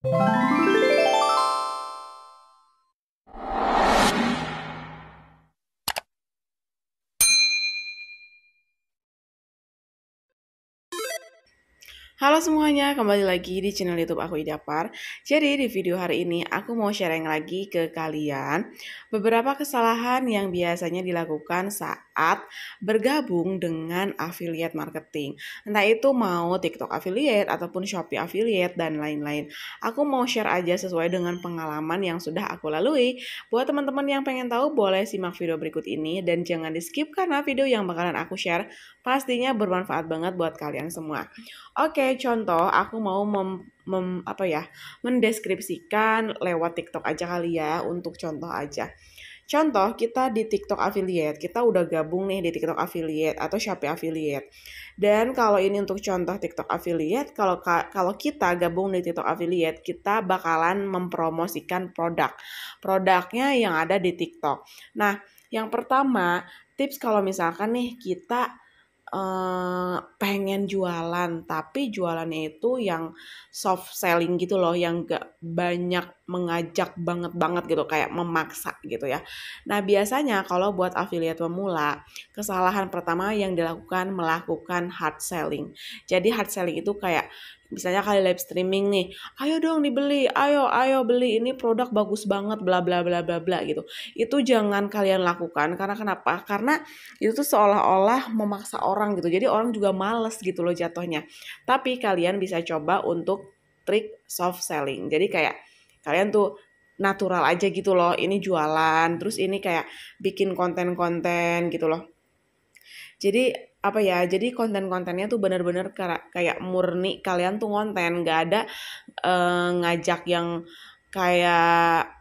Halo semuanya, kembali lagi di channel YouTube aku Idapar. Jadi di video hari ini aku mau sharing lagi ke kalian beberapa kesalahan yang biasanya dilakukan saat saat bergabung dengan affiliate marketing. Entah itu mau TikTok affiliate ataupun Shopee affiliate dan lain-lain. Aku mau share aja sesuai dengan pengalaman yang sudah aku lalui. Buat teman-teman yang pengen tahu boleh simak video berikut ini dan jangan di-skip karena video yang bakalan aku share pastinya bermanfaat banget buat kalian semua. Oke, contoh aku mau mem mem apa ya mendeskripsikan lewat TikTok aja kali ya untuk contoh aja. Contoh kita di TikTok affiliate, kita udah gabung nih di TikTok affiliate atau Shopee affiliate. Dan kalau ini untuk contoh TikTok affiliate, kalau kalau kita gabung di TikTok affiliate, kita bakalan mempromosikan produk. Produknya yang ada di TikTok. Nah, yang pertama, tips kalau misalkan nih kita Uh, pengen jualan tapi jualannya itu yang soft selling gitu loh yang gak banyak mengajak banget banget gitu kayak memaksa gitu ya. Nah biasanya kalau buat affiliate pemula kesalahan pertama yang dilakukan melakukan hard selling. Jadi hard selling itu kayak misalnya kali live streaming nih, ayo dong dibeli, ayo ayo beli ini produk bagus banget bla bla bla bla bla gitu. Itu jangan kalian lakukan karena kenapa? Karena itu tuh seolah-olah memaksa orang gitu. Jadi orang juga males gitu loh jatuhnya. Tapi kalian bisa coba untuk trik soft selling. Jadi kayak kalian tuh natural aja gitu loh ini jualan terus ini kayak bikin konten-konten gitu loh jadi apa ya jadi konten-kontennya tuh bener-bener kayak murni kalian tuh konten nggak ada uh, ngajak yang kayak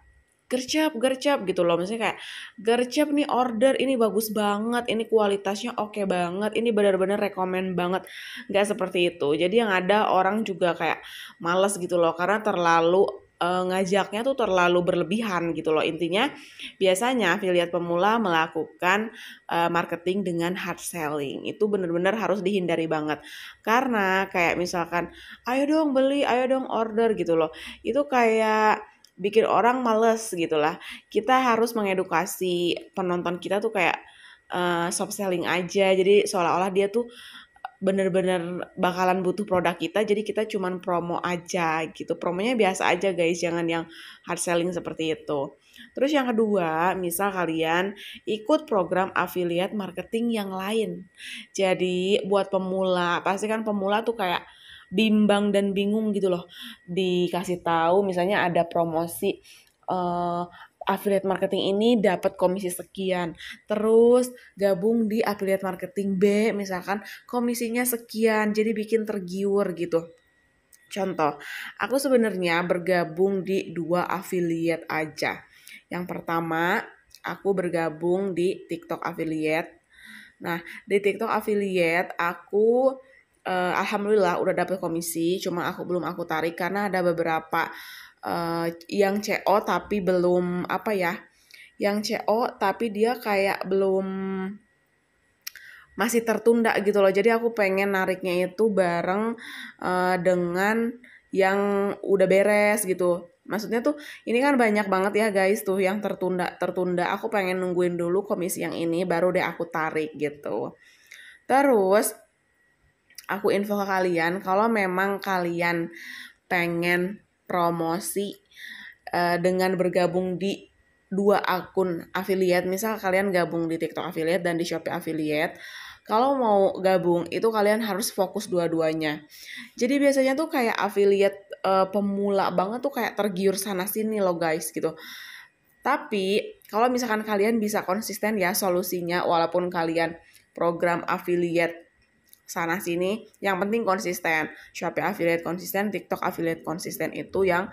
gercep gercep gitu loh maksudnya kayak gercep nih order ini bagus banget ini kualitasnya oke okay banget ini benar-benar rekomend banget nggak seperti itu jadi yang ada orang juga kayak males gitu loh karena terlalu uh, ngajaknya tuh terlalu berlebihan gitu loh. Intinya biasanya afiliat pemula melakukan uh, marketing dengan hard selling. Itu bener-bener harus dihindari banget. Karena kayak misalkan, ayo dong beli, ayo dong order gitu loh. Itu kayak bikin orang males gitu lah. Kita harus mengedukasi penonton kita tuh kayak uh, soft selling aja. Jadi seolah-olah dia tuh bener-bener bakalan butuh produk kita jadi kita cuman promo aja gitu promonya biasa aja guys jangan yang hard selling seperti itu terus yang kedua misal kalian ikut program affiliate marketing yang lain jadi buat pemula pasti kan pemula tuh kayak bimbang dan bingung gitu loh dikasih tahu misalnya ada promosi uh, affiliate marketing ini dapat komisi sekian. Terus gabung di affiliate marketing B misalkan komisinya sekian. Jadi bikin tergiur gitu. Contoh, aku sebenarnya bergabung di dua affiliate aja. Yang pertama, aku bergabung di TikTok affiliate. Nah, di TikTok affiliate aku uh, alhamdulillah udah dapet komisi, cuma aku belum aku tarik karena ada beberapa uh, yang CO tapi belum apa ya, yang CO tapi dia kayak belum masih tertunda gitu loh. Jadi aku pengen nariknya itu bareng uh, dengan yang udah beres gitu. Maksudnya tuh ini kan banyak banget ya guys tuh yang tertunda tertunda. Aku pengen nungguin dulu komisi yang ini baru deh aku tarik gitu. Terus aku info ke kalian kalau memang kalian pengen promosi uh, dengan bergabung di dua akun affiliate misal kalian gabung di TikTok affiliate dan di Shopee affiliate kalau mau gabung itu kalian harus fokus dua-duanya jadi biasanya tuh kayak affiliate uh, pemula banget tuh kayak tergiur sana sini loh guys gitu tapi kalau misalkan kalian bisa konsisten ya solusinya walaupun kalian program affiliate sana sini yang penting konsisten Shopee affiliate konsisten TikTok affiliate konsisten itu yang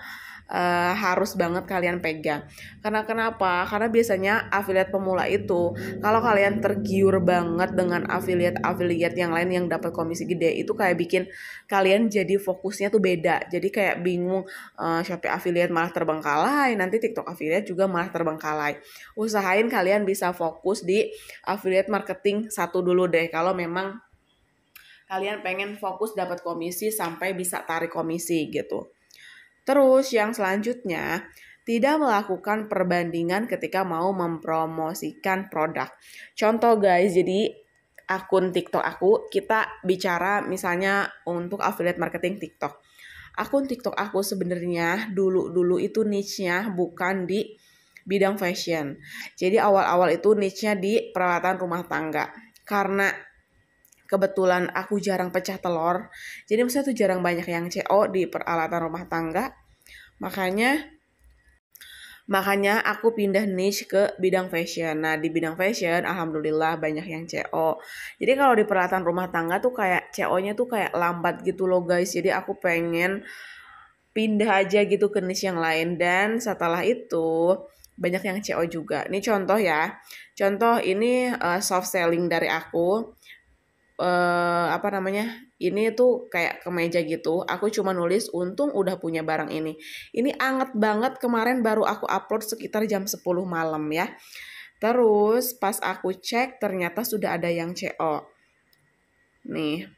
uh, harus banget kalian pegang karena kenapa karena biasanya affiliate pemula itu kalau kalian tergiur banget dengan affiliate affiliate yang lain yang dapat komisi gede itu kayak bikin kalian jadi fokusnya tuh beda jadi kayak bingung uh, Shopee affiliate malah terbengkalai nanti TikTok affiliate juga malah terbengkalai usahain kalian bisa fokus di affiliate marketing satu dulu deh kalau memang kalian pengen fokus dapat komisi sampai bisa tarik komisi gitu. Terus yang selanjutnya, tidak melakukan perbandingan ketika mau mempromosikan produk. Contoh guys, jadi akun TikTok aku, kita bicara misalnya untuk affiliate marketing TikTok. Akun TikTok aku sebenarnya dulu-dulu itu niche-nya bukan di bidang fashion. Jadi awal-awal itu niche-nya di peralatan rumah tangga. Karena kebetulan aku jarang pecah telur. Jadi maksudnya tuh jarang banyak yang CO di peralatan rumah tangga. Makanya Makanya aku pindah niche ke bidang fashion. Nah, di bidang fashion alhamdulillah banyak yang CO. Jadi kalau di peralatan rumah tangga tuh kayak CO-nya tuh kayak lambat gitu loh guys. Jadi aku pengen pindah aja gitu ke niche yang lain dan setelah itu banyak yang CO juga. Ini contoh ya. Contoh ini uh, soft selling dari aku uh, apa namanya ini tuh kayak kemeja gitu aku cuma nulis untung udah punya barang ini ini anget banget kemarin baru aku upload sekitar jam 10 malam ya terus pas aku cek ternyata sudah ada yang CO nih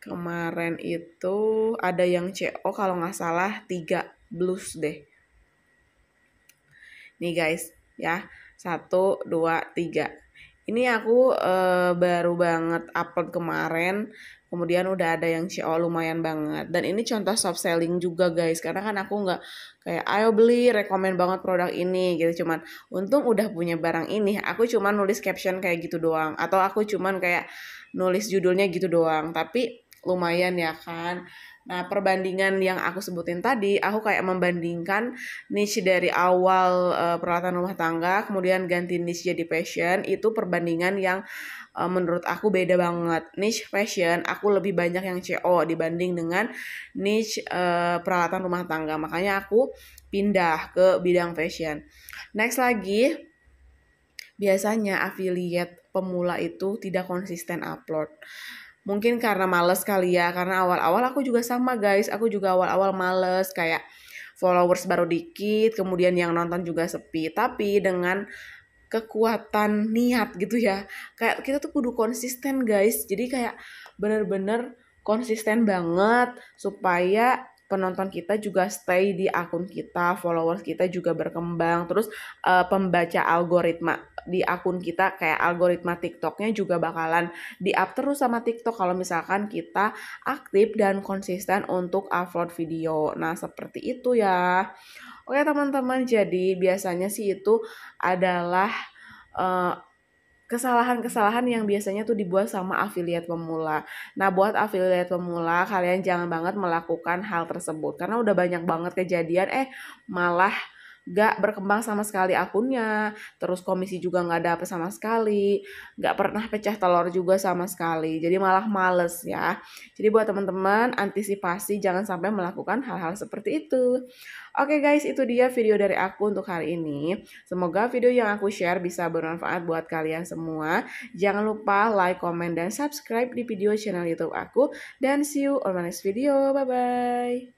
kemarin itu ada yang CO kalau nggak salah 3 blues deh nih guys ya satu dua tiga ini aku uh, baru banget upload kemarin kemudian udah ada yang CO oh, lumayan banget dan ini contoh soft selling juga guys karena kan aku nggak kayak ayo beli rekomend banget produk ini gitu cuman untung udah punya barang ini aku cuman nulis caption kayak gitu doang atau aku cuman kayak nulis judulnya gitu doang tapi lumayan ya kan Nah, perbandingan yang aku sebutin tadi, aku kayak membandingkan niche dari awal uh, peralatan rumah tangga, kemudian ganti niche jadi passion, itu perbandingan yang uh, menurut aku beda banget. Niche fashion, aku lebih banyak yang CO dibanding dengan niche uh, peralatan rumah tangga. Makanya aku pindah ke bidang fashion. Next lagi, biasanya affiliate pemula itu tidak konsisten upload mungkin karena males kali ya karena awal-awal aku juga sama guys aku juga awal-awal males kayak followers baru dikit kemudian yang nonton juga sepi tapi dengan kekuatan niat gitu ya kayak kita tuh kudu konsisten guys jadi kayak bener-bener konsisten banget supaya penonton kita juga stay di akun kita, followers kita juga berkembang, terus uh, pembaca algoritma di akun kita kayak algoritma TikToknya juga bakalan di up terus sama TikTok kalau misalkan kita aktif dan konsisten untuk upload video. Nah seperti itu ya. Oke teman-teman jadi biasanya sih itu adalah uh, kesalahan-kesalahan yang biasanya tuh dibuat sama afiliat pemula. Nah, buat afiliat pemula, kalian jangan banget melakukan hal tersebut karena udah banyak banget kejadian eh malah gak berkembang sama sekali akunnya, terus komisi juga gak apa sama sekali, gak pernah pecah telur juga sama sekali, jadi malah males ya. Jadi buat teman-teman, antisipasi jangan sampai melakukan hal-hal seperti itu. Oke okay guys, itu dia video dari aku untuk hari ini. Semoga video yang aku share bisa bermanfaat buat kalian semua. Jangan lupa like, comment, dan subscribe di video channel YouTube aku. Dan see you on my next video. Bye-bye.